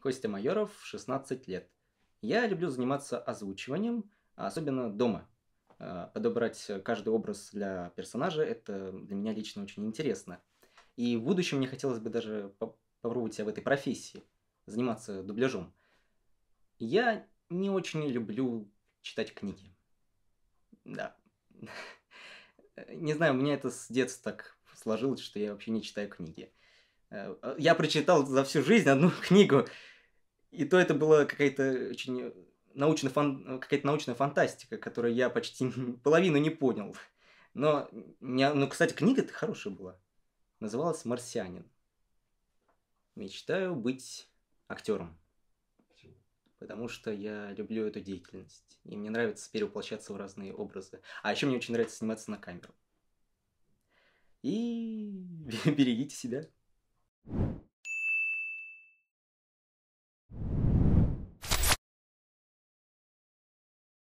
Костя Майоров, 16 лет. Я люблю заниматься озвучиванием, а особенно дома. А, подобрать каждый образ для персонажа – это для меня лично очень интересно. И в будущем мне хотелось бы даже попробовать себя в этой профессии, заниматься дубляжом. Я не очень люблю читать книги. Да. Не знаю, у меня это с детства так сложилось, что я вообще не читаю книги. Э, э, я прочитал за всю жизнь одну книгу, и то это была какая-то очень научная, фан... какая-то научная фантастика, которую я почти половину не понял. Но, ну, кстати, книга-то хорошая была. Называлась «Марсианин». Мечтаю быть актером. Потому что я люблю эту деятельность. И мне нравится перевоплощаться в разные образы. А еще мне очень нравится сниматься на камеру. И берегите себя.